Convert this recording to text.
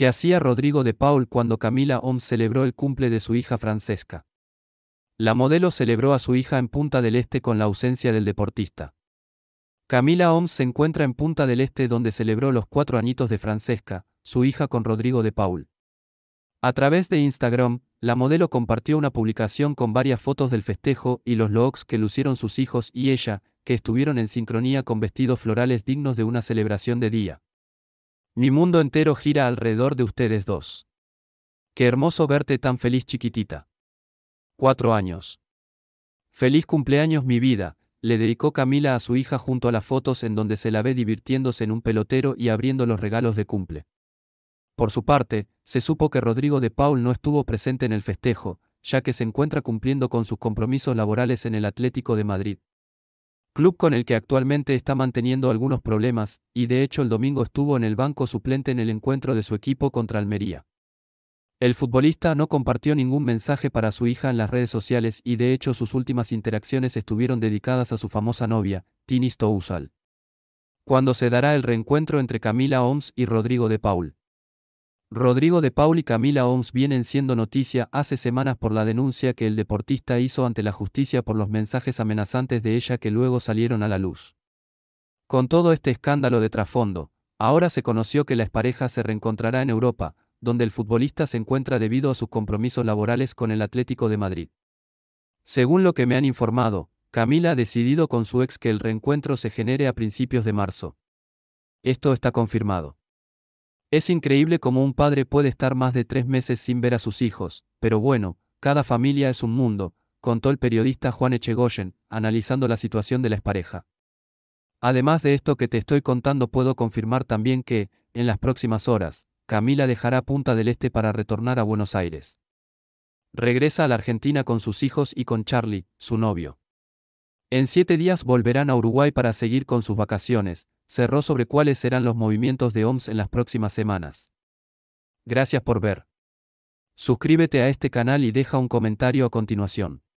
que hacía Rodrigo de Paul cuando Camila Oms celebró el cumple de su hija Francesca. La modelo celebró a su hija en Punta del Este con la ausencia del deportista. Camila Oms se encuentra en Punta del Este donde celebró los cuatro añitos de Francesca, su hija con Rodrigo de Paul. A través de Instagram, la modelo compartió una publicación con varias fotos del festejo y los logs que lucieron sus hijos y ella, que estuvieron en sincronía con vestidos florales dignos de una celebración de día. Mi mundo entero gira alrededor de ustedes dos. Qué hermoso verte tan feliz chiquitita. Cuatro años. Feliz cumpleaños mi vida, le dedicó Camila a su hija junto a las fotos en donde se la ve divirtiéndose en un pelotero y abriendo los regalos de cumple. Por su parte, se supo que Rodrigo de Paul no estuvo presente en el festejo, ya que se encuentra cumpliendo con sus compromisos laborales en el Atlético de Madrid club con el que actualmente está manteniendo algunos problemas, y de hecho el domingo estuvo en el banco suplente en el encuentro de su equipo contra Almería. El futbolista no compartió ningún mensaje para su hija en las redes sociales y de hecho sus últimas interacciones estuvieron dedicadas a su famosa novia, Tini Stousal. Cuando se dará el reencuentro entre Camila Oms y Rodrigo de Paul. Rodrigo de Paul y Camila Oms vienen siendo noticia hace semanas por la denuncia que el deportista hizo ante la justicia por los mensajes amenazantes de ella que luego salieron a la luz. Con todo este escándalo de trasfondo, ahora se conoció que la expareja se reencontrará en Europa, donde el futbolista se encuentra debido a sus compromisos laborales con el Atlético de Madrid. Según lo que me han informado, Camila ha decidido con su ex que el reencuentro se genere a principios de marzo. Esto está confirmado. Es increíble cómo un padre puede estar más de tres meses sin ver a sus hijos, pero bueno, cada familia es un mundo, contó el periodista Juan Echegoyen, analizando la situación de la expareja. Además de esto que te estoy contando, puedo confirmar también que, en las próximas horas, Camila dejará Punta del Este para retornar a Buenos Aires. Regresa a la Argentina con sus hijos y con Charlie, su novio. En siete días volverán a Uruguay para seguir con sus vacaciones, cerró sobre cuáles serán los movimientos de OMS en las próximas semanas. Gracias por ver. Suscríbete a este canal y deja un comentario a continuación.